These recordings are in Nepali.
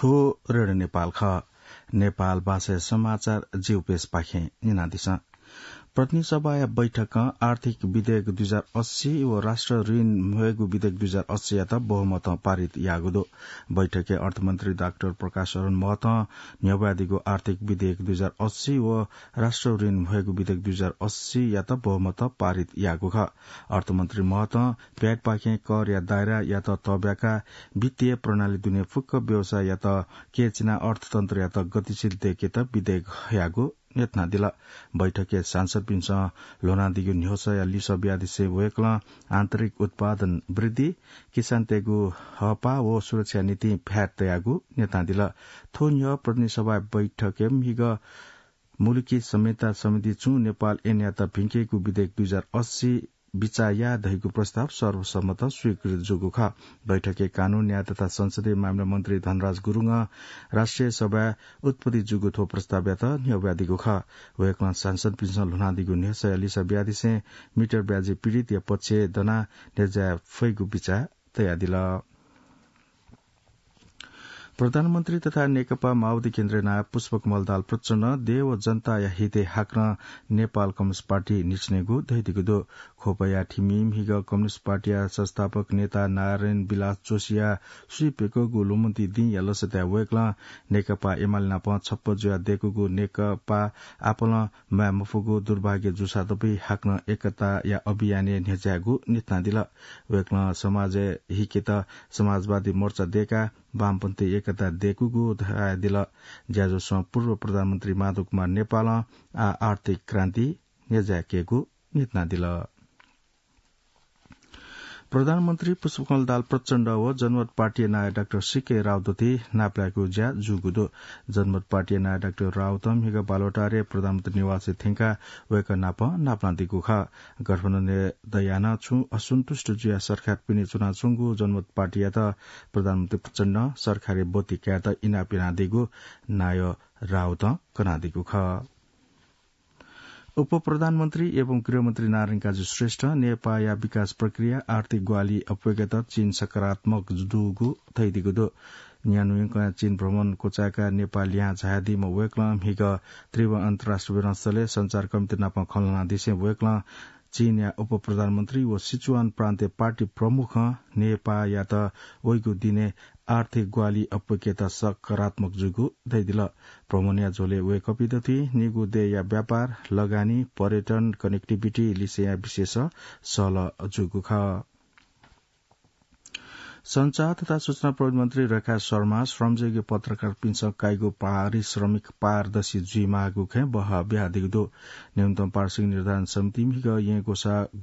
थो रेड नेपाल ख नेपाल भाषा समाचार जीव पेश पाखे निनादिसा प्रतिनिसभा बैठकमा आर्थिक विधेयक दुई हजार अस्सी वा राष्ट्र ऋण भएको विधेयक दुई हजार अस्सी या त बहुमत पारित यागुदो बैठके अर्थमन्त्री डाक्टर प्रकाश शरण महत न्यावादीको आर्थिक विधेयक दुई हजार अस्सी वा राष्ट्र ऋण भएको विधेयक दुई हजार अस्सी या त बहुमत पारित यागु ख अर्थमन्त्री महत प्याग पाखे कर या दायरा या त तब्याका वित्तीय प्रणाली दुने फुक्क व्यवसाय या त चिना अर्थतन्त्र या त गतिशील देखे त विधेयक यागु यत्नादिला बैठके या लोनादिगु लिस से वेक्ल आन्तरिक उत्पादन वृद्धि किसान तेगु हपा वो सुरक्षा नीति फ्याट तयागु नेतादिल थोन्य सभा बैठकेम हिग मुलुकी संहिता समिति चु नेपाल एन याता भिङ्केको विधेयक दुई हजार अस्सी दहीको प्रस्ताव सर्वसम्मत स्वीकृत ख बैठके कानून न्याय तथा संसदीय मामिला मन्त्री धनराज गुरूङ राष्ट्रिय सभा उत्पत्ति जुगो जुगुथो प्रस्ताव्यात न्यौब्यादिगु ख वेकमा सांसद पिन्सन लुनादिगु न्यसय अलिसा ब्यादिसे मिटर ब्याजी पीड़ित या पक्ष दना नेजा फैगु विचा तयादिल प्रधानमन्त्री तथा नेकपा माओवादी केन्द्रीय नायक पुष्पकमल दाल प्रचण्ड देव जनता या हिते हाक्न नेपाल कम्युनिष्ट पार्टी निस्नेगु दो खोपया ठिमिम हिग कम्युनिष्ट पार्टी संस्थापक नेता नारायण विलास जोशिया श्री पेकोगु लुमन्ती दि या लसत्या वेक्ल नेकपा एमाले नाप छप्प जुवा देकुगु नेकपा आपल मफुगु दुर्भाग्य जुसा तपाई हाक्न एकता या अभियान नेजागु नेता दिला वेक्ल समाज हिकेत समाजवादी मोर्चा देका वामपन्थी एकता देकुगो दिल ज्याजोसँग पूर्व प्रधानमन्त्री माधव कुमार नेपाल आ आर्थिक क्रान्ति नेजाकेको दिला प्रधानमन्त्री पुष्पकमल दाल प्रचण्ड हो जनमत पार्टी नाय डाक्टर सीके रावदती नाप्लाको ज्या जुगुदो जनमत पार्टी नाय डाक्टर रावतम हिग बालोटारे प्रधानमन्त्री निवासी थिङका वेक नाप नाप्लान्ती गुखा गठबन्धन दयाना छु असन्तुष्ट जिया सरकार पिने चुना चुङ्गु जनमत पार्टी त प्रधानमन्त्री प्रचण्ड सरकारी बोती क्या त इना पिना दिगु नाय रावत कनादिगु ख उप प्रधानमन्त्री एवं गृहमन्त्री नारायण काजी श्रेष्ठ नेपाया विकास प्रक्रिया आर्थिक ग्वाली अपेगत चीन सकारात्मक दुगु थैदिगुदो न्यानुका चीन भ्रमण कोचाका नेपाल यहाँ झायादिम वेक्ल हिग त्रिव अन्तर्राष्ट्रिय विमानस्थलले संचार कमिति नाप खलना दिसे वेक्ल चीन उप प्रधानमन्त्री वा सिचुवान प्रान्तीय पार्टी प्रमुख नेपा त ओइगु दिने आर्थिक ग्वाली अपक्यता सकारात्मक जुगु दैदिल प्रमोनिया झोले वे कपिदथि निगु दे या व्यापार लगानी पर्यटन कनेक्टिभिटी या विशेष सल जुगु ख संचार तथा सूचना प्रविधि मन्त्री रेखा शर्मा श्रमयोग्य पत्रकार पिंस काइगो पारिश्रमिक पारदर्शी जी मागु खे बह ब्याह दिग्दो न्यूनतम पार्षिक निर्धारण समिति मिग गोको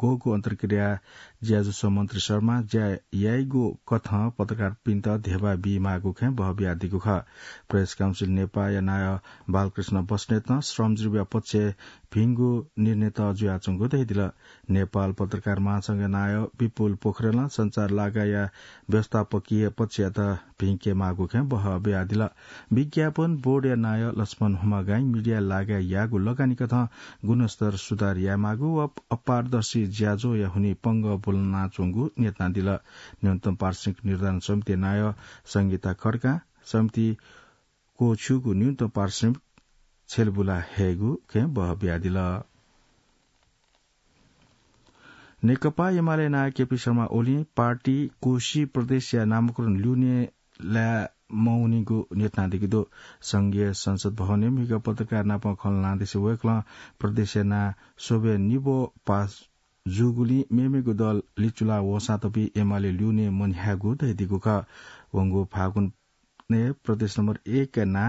गोगो अन्तर्क्रिया ज्याजुसो मन्त्री शर्मा ज्या कथ पत्रकार पिन्त धेवा बी मागु खे बह ब्याह ख प्रेस काउन्सिल नेपालया नाय बालकृष्ण बस्नेत श्रमजीवी पक्ष भिङ्गु निर्णेत जुया दैदिल दिल नेपाल पत्रकार महासंघ नाय विपुल पोखरेल संचार लागाया व्यवस्थापकीय पक्षात भिंके मागुखें बह ब्यादिल विज्ञापन बोर्ड या नाय लक्ष्मण हुमागाई मीडिया लागा यागु लगानी कथ गुणस्तर सुधार या मागु अपारदर्शी ज्याजो या हुने पंग बोलना चुङ्गु नेता दिल न्यूनतम पार्षिक निर्धारण समिति नाय संगीता खड्का समिति कोछुगु न्यूनतम पार्षिक छेलबुला हेगु खे बह ब्यादिल नेकपा एमाले नायक केपी शर्मा ओली पार्टी कोशी प्रदेशीय नामकरण ल्युने मौनीको नेतनादेखिदो संघीय संसद भवन मिगा पत्रकार खल नादेश वेक्ल प्रदेश ना सोभे निबो पास जुगुली मेमेगु दल लिचुला वसातपी एमाले ल्युने मन्ह्यागु धैदिगु ख वंगु फागुन प्रदेश नम्बर एक ना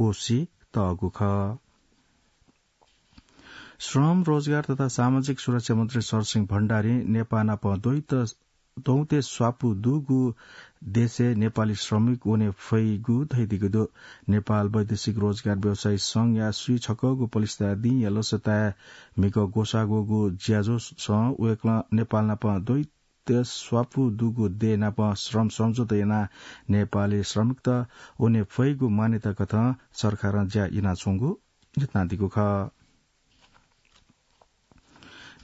कोशी तगु ख श्रम रोजगार तथा सामाजिक सुरक्षा मन्त्री सरसिंह भण्डारी नेपाना पदैत दौते स्वापु दुगु देशे नेपाली श्रमिक ओने फैगु धैदिगुदो नेपाल वैदेशिक रोजगार व्यवसाय संघ या श्री छकगु पलिस्ता दि या लसता मिक गोसागोगु ज्याजो स नेपाल नाप दैत स्वापु दुगु दे नाप श्रम सम्झौता एना नेपाली श्रमिक त ओने फैगु मान्यता कथ सरकार ज्या इना छोंगु जितना दिगु ख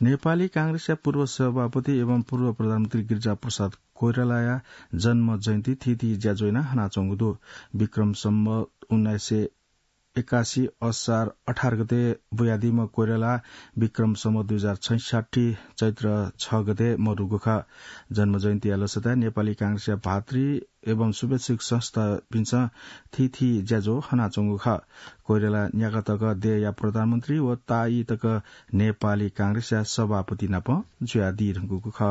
नेपाली कांग्रेसका पूर्व सभापति एवं पूर्व प्रधानमन्त्री गिरिजा प्रसाद कोइराला जन्म जयन्ती थिथि ज्याजोइना हनाचोङदो विक्रम सम्म उन्नाइस सय एक्कासी असार अठार गते बुयादीमा कोइराला विक्रम सम्म दुई हजार छैसाठी चैत्र छ गते मरूगुख जन्म जयन्ती अलसदा नेपाली कांग्रेस भातृ एवं शुभेच्छुक संस्था पिन्छ थि थि ज्याजो हनाचोङ्गुख कोइरेला न्याका देया दे या प्रधानमन्त्री व ताई तक नेपाली कांग्रेस सभापति नाप जुयादी रुगुख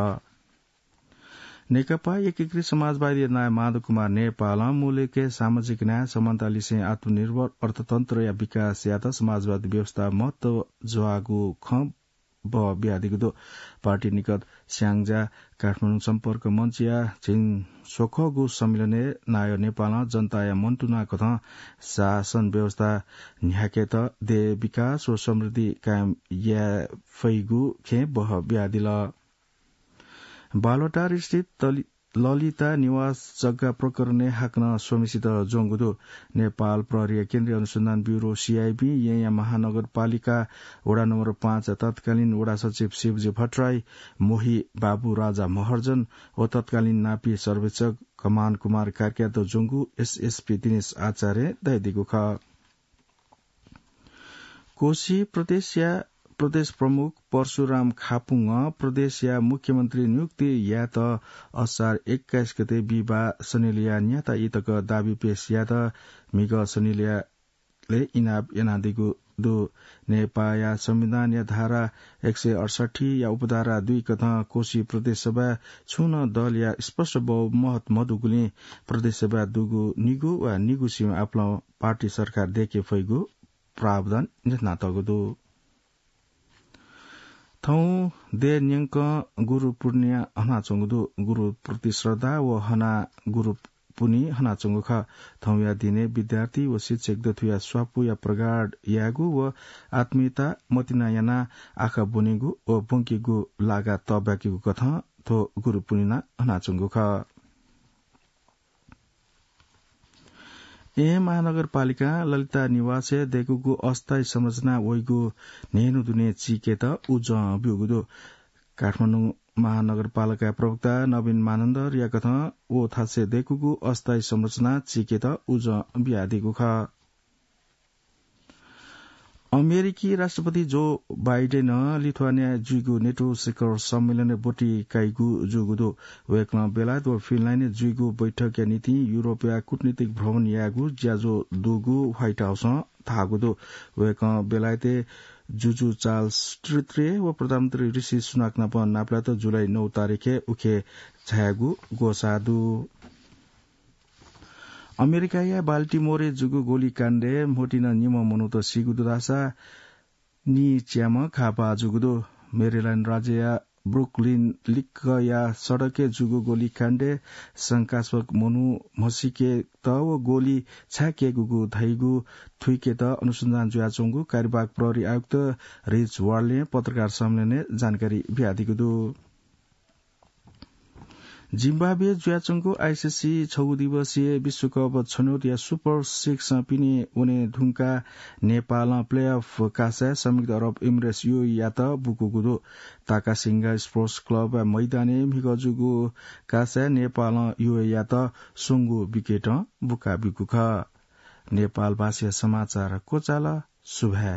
नेकपा एकीकृत समाजवादी नाय माधव कुमार नेपाल मूल्यके सामाजिक न्याय समानतालिसे आत्मनिर्भर अर्थतन्त्र या विकास या त समाजवादी व्यवस्था महत्व ज्वागो ख ब पार्टी निकट स्याङजा काठमाडौँ सम्पर्क मञ्च या छिङ सोखगु सम्मेलन नाय नेपाल जनता या मन्टुना कथ शासन व्यवस्था न्याकेत दे विकास र समृद्धि कायम या फैगु खे बह ब्यादिल बालोटार स्थित ललिता निवास जग्गा प्रकरणले हाक्न स्वामीसित जोङ्गुदो नेपाल प्रहरी केन्द्रीय अनुसन्धान ब्यूरो सीआईबी यहाँ महानगरपालिका वड़ा नम्बर पाँच तत्कालीन वड़ा सचिव शिवजी भट्टराई मोही बाबु राजा महर्जन ओ तत्कालीन नापी सर्वेक्षक कमान कुमार कार्यात जोङ्गु एसएसपी दिनेश आचार्य दैदिगुख कोशी प्रदेश या प्रदेश प्रमुख परशुराम खापुङ प्रदेश या मुख्यमन्त्री नियुक्ति या त असार एक्काइस गते विवाह सनिलिया न्याता इतक दावी पेश या त मिग सनिलियाले इनाब एनादिगु दो नेपा या संविधान या धारा एक सय अडसठी या उपधारा दुई कथ कोशी प्रदेशसभा छुन दल या स्पष्ट बहुमत मधुगुले प्रदेशसभा दुगु निगु वा निगु सिम आफ्नो पार्टी सरकार देखे फैगु प्रावधान जनातगु दु थौ दे न्यङ्क गुरु पूर्णिया हना चुङदु गुरु प्रति श्रद्धा व हना गुरु पुनि हना चुङ ख थौ या दिने विद्यार्थी व शिक्षक दथु या स्वापु या प्रगाड यागु व आत्मीयता मतिना याना आखा बुनिगु व बुङ्किगु लागा तब्याकिगु कथ थो गुरु पुनिना हना चुङ्गु ख ए महानगरपालिका ललिता निवास देखुको अस्थायी संरचना ओइगु नेनु दुने चिकेत उज ब्युगुदो काठमाडौँ महानगरपालिका प्रवक्ता नवीन मानन्द कथ ओ थासे देकुगु अस्थायी संरचना चिकेत उज बिहादेखु ख अमेरिकी राष्ट्रपति जो बाइडेन लिथुआनिया जुइगु नेटो शिखर सम्मेलन बोटी काइगु जुगुदो वेक्न बेलायत वा फिनल्याण्ड जुइगु बैठक या नीति युरोपीय कूटनीतिक भ्रमण यागु ज्याजो दुगु व्हाइट हाउस थागुदो वेक बेलायते जुजु चार्ल्स ट्रित्रे वा प्रधानमन्त्री ऋषि सुनाक नाप नाप्लात जुलाई नौ तारिखे उखे छायागु गोसादु अमेरिका गोली काण्डे मोटिन 골리칸데 모티나 निम 모노토 시구두다사 नि च्याम खापा जुगुदो मेरिल्याण्ड राज्य ब्रुकलिन लिक्क या सड़के जुगु गोली काण्डे शंकास्पद मोनु मसिके त गोली छ्याके गुगु धैगु थुइके त अनुसन्धान चुङ्गु कार्यवाहक प्रहरी आयुक्त रिच वार्डले पत्रकार सम्मेलनले जानकारी भ्यादिगुदो जिम्बावे जुयाचुङको आइसिसी छौ दिवसीय विश्वकप छनौट या सुपर सिक्स पिने उनी धुङका नेपाल प्ले अफ कासा संयुक्त अरब इमरेस यो या त बुकुगुदो ताकासिङ्गा स्पोर्ट्स क्लब मैदाने मिगजुगु कासा नेपाल यो या त सुङ्गु विकेट बुका बिकुख नेपाल भाषीय समाचार कोचाला शुभ्या